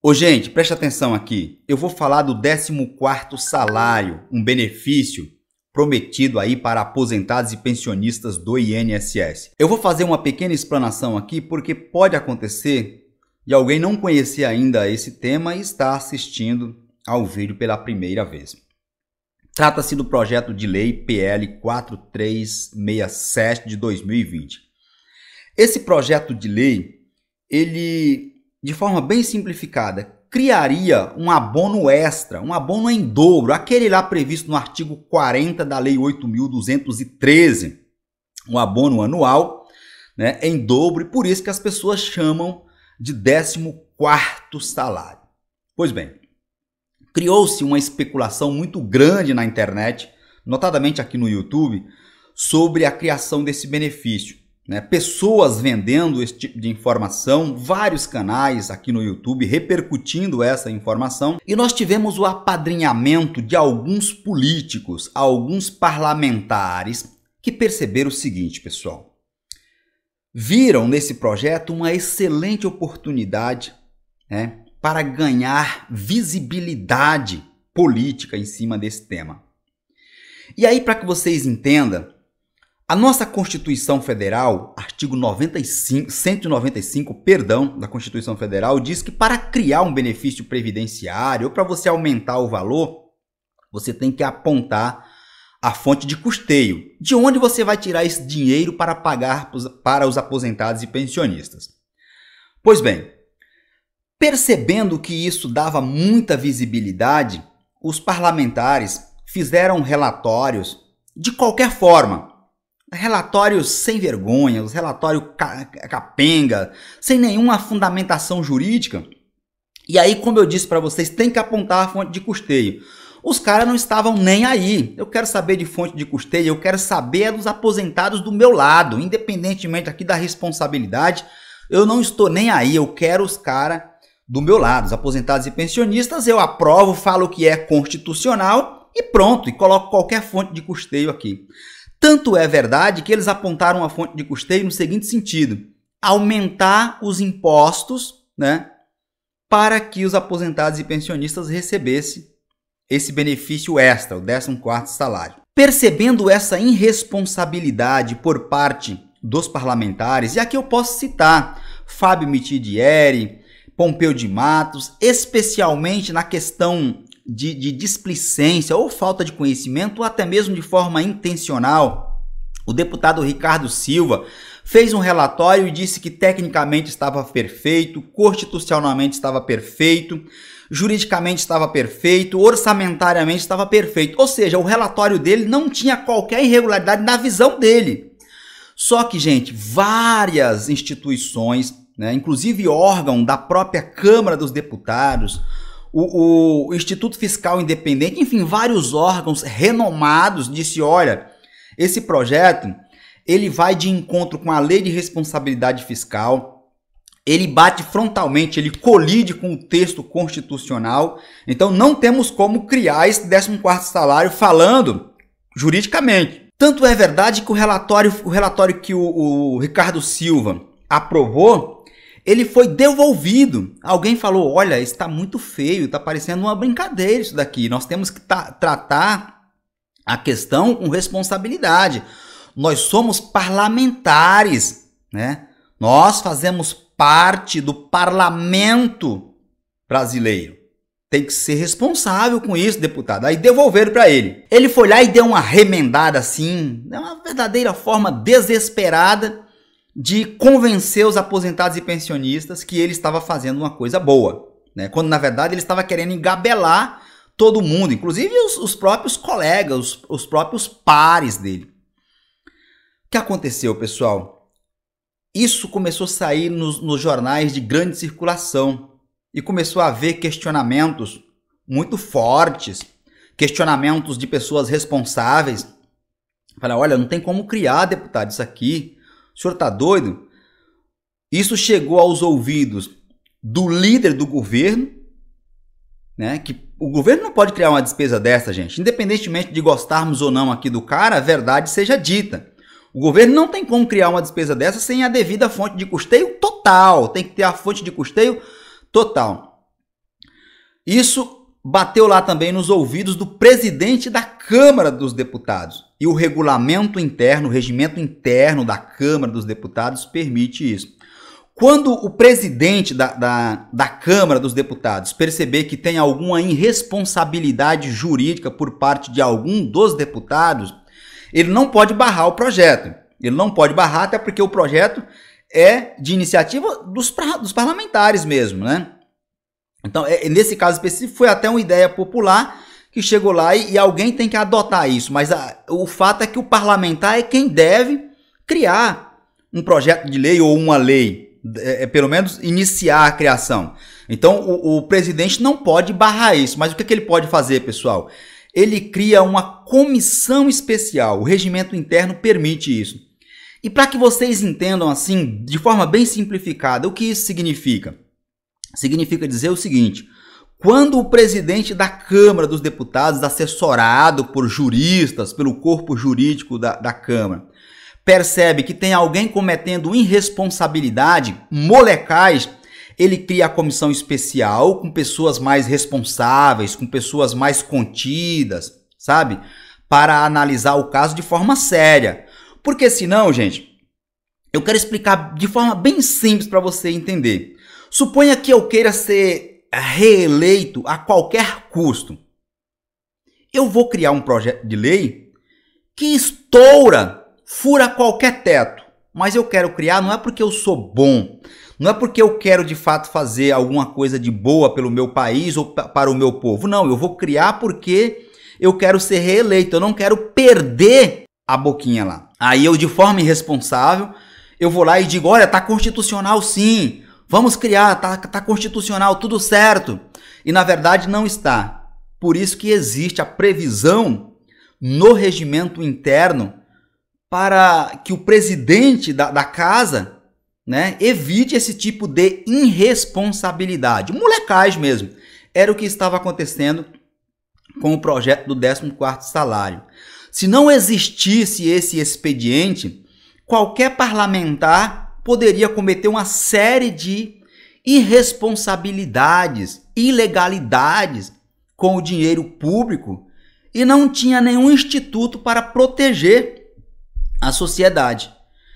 Ô, gente, preste atenção aqui. Eu vou falar do 14º salário, um benefício prometido aí para aposentados e pensionistas do INSS. Eu vou fazer uma pequena explanação aqui porque pode acontecer de alguém não conhecer ainda esse tema e estar assistindo ao vídeo pela primeira vez. Trata-se do projeto de lei PL 4367 de 2020. Esse projeto de lei, ele de forma bem simplificada, criaria um abono extra, um abono em dobro, aquele lá previsto no artigo 40 da Lei 8.213, um abono anual né, em dobro, e por isso que as pessoas chamam de 14 salário. Pois bem, criou-se uma especulação muito grande na internet, notadamente aqui no YouTube, sobre a criação desse benefício né? pessoas vendendo esse tipo de informação, vários canais aqui no YouTube repercutindo essa informação, e nós tivemos o apadrinhamento de alguns políticos, alguns parlamentares que perceberam o seguinte, pessoal. Viram nesse projeto uma excelente oportunidade né, para ganhar visibilidade política em cima desse tema. E aí, para que vocês entendam, a nossa Constituição Federal, artigo 95, 195, perdão, da Constituição Federal, diz que para criar um benefício previdenciário ou para você aumentar o valor, você tem que apontar a fonte de custeio. De onde você vai tirar esse dinheiro para pagar para os aposentados e pensionistas? Pois bem, percebendo que isso dava muita visibilidade, os parlamentares fizeram relatórios de qualquer forma relatórios sem vergonha, os relatórios capenga, sem nenhuma fundamentação jurídica. E aí, como eu disse para vocês, tem que apontar a fonte de custeio. Os caras não estavam nem aí. Eu quero saber de fonte de custeio, eu quero saber é dos aposentados do meu lado, independentemente aqui da responsabilidade. Eu não estou nem aí, eu quero os caras do meu lado, os aposentados e pensionistas. Eu aprovo, falo que é constitucional e pronto, e coloco qualquer fonte de custeio aqui. Tanto é verdade que eles apontaram a fonte de custeio no seguinte sentido: aumentar os impostos, né, para que os aposentados e pensionistas recebessem esse benefício extra, o 14 salário. Percebendo essa irresponsabilidade por parte dos parlamentares, e aqui eu posso citar Fábio Mitidieri, Pompeu de Matos, especialmente na questão de, de displicência ou falta de conhecimento, ou até mesmo de forma intencional. O deputado Ricardo Silva fez um relatório e disse que tecnicamente estava perfeito, constitucionalmente estava perfeito, juridicamente estava perfeito, orçamentariamente estava perfeito. Ou seja, o relatório dele não tinha qualquer irregularidade na visão dele. Só que, gente, várias instituições, né, inclusive órgão da própria Câmara dos Deputados, o, o Instituto Fiscal Independente, enfim, vários órgãos renomados disse, olha, esse projeto ele vai de encontro com a Lei de Responsabilidade Fiscal, ele bate frontalmente, ele colide com o texto constitucional. Então não temos como criar esse 14º salário falando juridicamente. Tanto é verdade que o relatório, o relatório que o, o Ricardo Silva aprovou ele foi devolvido. Alguém falou: olha, está muito feio, está parecendo uma brincadeira isso daqui. Nós temos que tratar a questão com responsabilidade. Nós somos parlamentares, né? Nós fazemos parte do parlamento brasileiro. Tem que ser responsável com isso, deputado. Aí devolveram para ele. Ele foi lá e deu uma remendada assim, de uma verdadeira forma desesperada de convencer os aposentados e pensionistas que ele estava fazendo uma coisa boa, né? Quando na verdade ele estava querendo engabelar todo mundo, inclusive os, os próprios colegas, os, os próprios pares dele. O que aconteceu, pessoal? Isso começou a sair nos, nos jornais de grande circulação e começou a haver questionamentos muito fortes, questionamentos de pessoas responsáveis. Fala, olha, não tem como criar deputado isso aqui. O senhor está doido? Isso chegou aos ouvidos do líder do governo, né? Que o governo não pode criar uma despesa dessa, gente. Independentemente de gostarmos ou não aqui do cara, a verdade seja dita. O governo não tem como criar uma despesa dessa sem a devida fonte de custeio total. Tem que ter a fonte de custeio total. Isso bateu lá também nos ouvidos do presidente da Câmara dos Deputados e o regulamento interno, o regimento interno da Câmara dos Deputados permite isso. Quando o presidente da, da, da, Câmara dos Deputados perceber que tem alguma irresponsabilidade jurídica por parte de algum dos deputados, ele não pode barrar o projeto. Ele não pode barrar, até porque o projeto é de iniciativa dos, dos parlamentares mesmo, né? Então, é, nesse caso específico, foi até uma ideia popular que chegou lá e, e alguém tem que adotar isso. Mas a, o fato é que o parlamentar é quem deve criar um projeto de lei ou uma lei, é, é pelo menos iniciar a criação. Então o, o presidente não pode barrar isso. Mas o que, que ele pode fazer, pessoal? Ele cria uma comissão especial. O regimento interno permite isso. E para que vocês entendam assim, de forma bem simplificada, o que isso significa? Significa dizer o seguinte: quando o presidente da Câmara dos Deputados, assessorado por juristas, pelo corpo jurídico da, da Câmara, percebe que tem alguém cometendo irresponsabilidade, molecais, ele cria a comissão especial com pessoas mais responsáveis, com pessoas mais contidas, sabe? Para analisar o caso de forma séria. Porque senão, gente, eu quero explicar de forma bem simples para você entender. Suponha que eu queira ser reeleito a qualquer custo. Eu vou criar um projeto de lei que estoura, fura qualquer teto. Mas eu quero criar não é porque eu sou bom, não é porque eu quero de fato fazer alguma coisa de boa pelo meu país ou para o meu povo. Não, eu vou criar porque eu quero ser reeleito, eu não quero perder a boquinha lá. Aí eu, de forma irresponsável, eu vou lá e digo: olha, tá constitucional sim, Vamos criar, tá, tá constitucional, tudo certo. E na verdade não está. Por isso que existe a previsão no regimento interno para que o presidente da, da casa né, evite esse tipo de irresponsabilidade. Molecais mesmo. Era o que estava acontecendo com o projeto do 14º salário. Se não existisse esse expediente, qualquer parlamentar poderia cometer uma série de irresponsabilidades, ilegalidades com o dinheiro público e não tinha nenhum instituto para proteger a sociedade.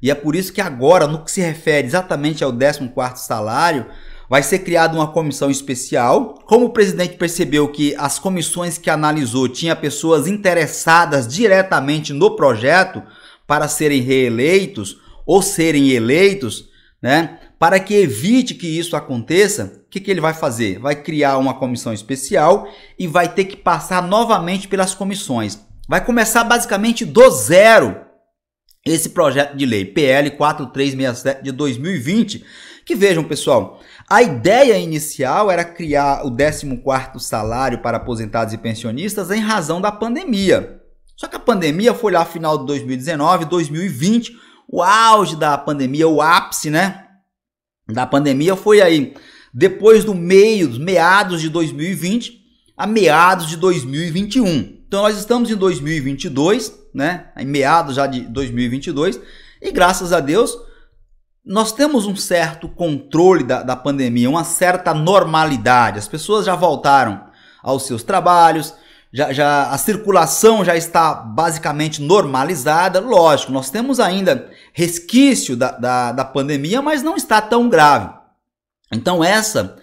E é por isso que agora, no que se refere exatamente ao 14º salário, vai ser criada uma comissão especial. Como o presidente percebeu que as comissões que analisou tinha pessoas interessadas diretamente no projeto para serem reeleitos, ou serem eleitos, né? Para que evite que isso aconteça, o que, que ele vai fazer? Vai criar uma comissão especial e vai ter que passar novamente pelas comissões. Vai começar basicamente do zero esse projeto de lei PL 4367 de 2020, que vejam, pessoal, a ideia inicial era criar o 14º salário para aposentados e pensionistas em razão da pandemia. Só que a pandemia foi lá final de 2019, 2020, o auge da pandemia, o ápice, né? Da pandemia foi aí depois do meio, dos meados de 2020 a meados de 2021. Então nós estamos em 2022, né? Em meados já de 2022 e graças a Deus nós temos um certo controle da, da pandemia, uma certa normalidade. As pessoas já voltaram aos seus trabalhos, já, já, a circulação já está basicamente normalizada. Lógico, nós temos ainda resquício da, da, da pandemia, mas não está tão grave. Então, essa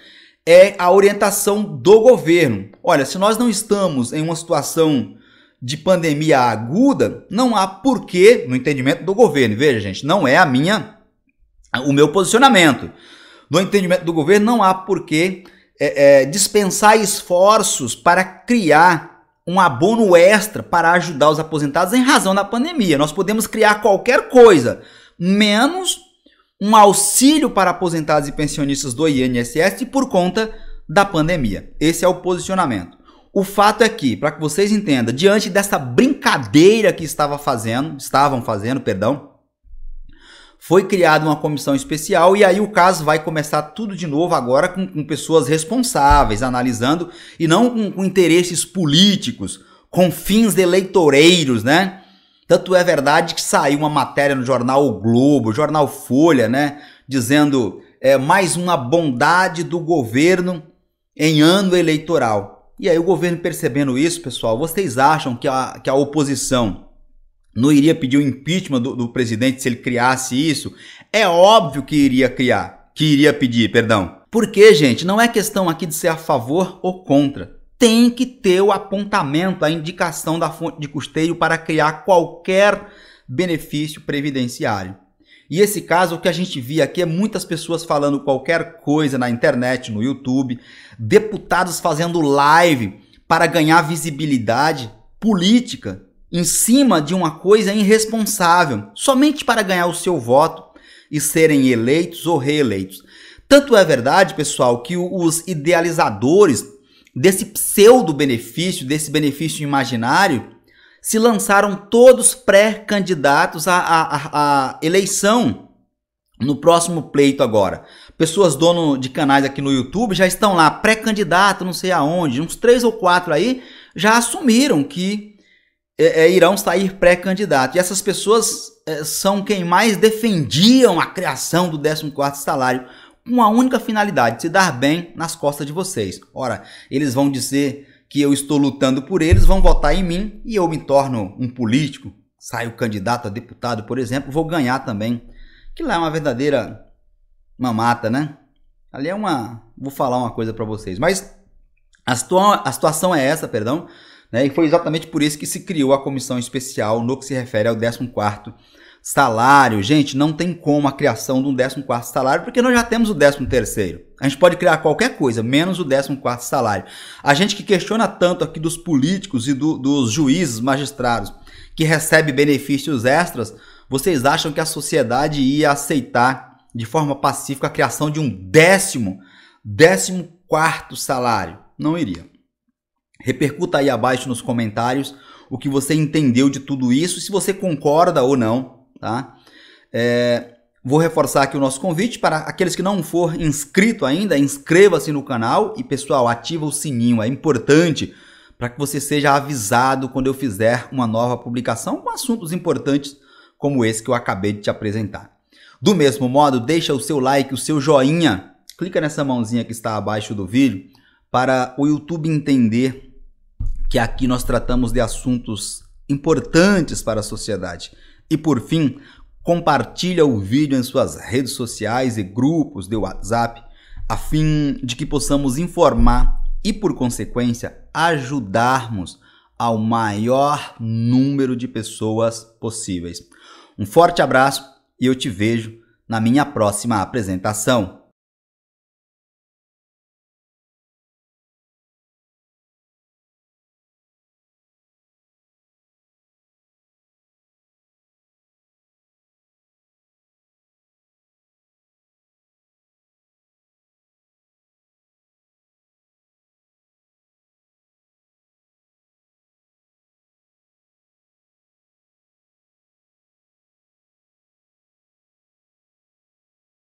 é a orientação do governo. Olha, se nós não estamos em uma situação de pandemia aguda, não há porquê, no entendimento do governo, veja, gente, não é a minha o meu posicionamento. No entendimento do governo, não há porquê é, é, dispensar esforços para criar um abono extra para ajudar os aposentados em razão da pandemia. Nós podemos criar qualquer coisa, menos um auxílio para aposentados e pensionistas do INSS por conta da pandemia. Esse é o posicionamento. O fato é que, para que vocês entendam, diante dessa brincadeira que estava fazendo, estavam fazendo, perdão, foi criada uma comissão especial e aí o caso vai começar tudo de novo agora com, com pessoas responsáveis analisando e não com, com interesses políticos, com fins eleitoreiros, né? Tanto é verdade que saiu uma matéria no jornal o Globo, jornal Folha, né, dizendo é, mais uma bondade do governo em ano eleitoral. E aí o governo percebendo isso, pessoal, vocês acham que a, que a oposição não iria pedir o impeachment do, do, presidente se ele criasse isso? É óbvio que iria criar, que iria pedir, perdão. Porque, gente, não é questão aqui de ser a favor ou contra. Tem que ter o apontamento, a indicação da fonte de custeio para criar qualquer benefício previdenciário. E esse caso, o que a gente via aqui é muitas pessoas falando qualquer coisa na internet, no YouTube, deputados fazendo live para ganhar visibilidade política em cima de uma coisa irresponsável, somente para ganhar o seu voto e serem eleitos ou reeleitos. Tanto é verdade, pessoal, que os idealizadores desse pseudo-benefício, desse benefício imaginário, se lançaram todos pré-candidatos à, à, à, eleição no próximo pleito agora. Pessoas dono de canais aqui no YouTube já estão lá pré-candidato, não sei aonde, uns três ou quatro aí já assumiram que é, é, irão sair pré-candidatos. E essas pessoas é, são quem mais defendiam a criação do 14 salário com a única finalidade, se dar bem nas costas de vocês. Ora, eles vão dizer que eu estou lutando por eles, vão votar em mim e eu me torno um político, saio candidato a deputado, por exemplo, vou ganhar também. Que lá é uma verdadeira mamata, né? Ali é uma, vou falar uma coisa para vocês, mas a, situa a situação é essa, perdão, né? E foi exatamente por isso que se criou a comissão especial no que se refere ao 14 salário. Gente, não tem como a criação de um 14 salário, porque nós já temos o 13 A gente pode criar qualquer coisa, menos o 14 salário. A gente que questiona tanto aqui dos políticos e do, dos juízes, magistrados, que recebe benefícios extras, vocês acham que a sociedade ia aceitar de forma pacífica a criação de um décimo, décimo quarto salário? Não iria. Repercuta aí abaixo nos comentários o que você entendeu de tudo isso, se você concorda ou não, tá? É, vou reforçar aqui o nosso convite para aqueles que não for inscrito ainda, inscreva-se no canal e pessoal, ativa o sininho, é importante para que você seja avisado quando eu fizer uma nova publicação com assuntos importantes como esse que eu acabei de te apresentar. Do mesmo modo, deixa o seu like, o seu joinha, clica nessa mãozinha que está abaixo do vídeo para o YouTube entender que aqui nós tratamos de assuntos importantes para a sociedade. E por fim, compartilha o vídeo em suas redes sociais e grupos de WhatsApp, a fim de que possamos informar e, por consequência, ajudarmos ao maior número de pessoas possíveis. Um forte abraço e eu te vejo na minha próxima apresentação.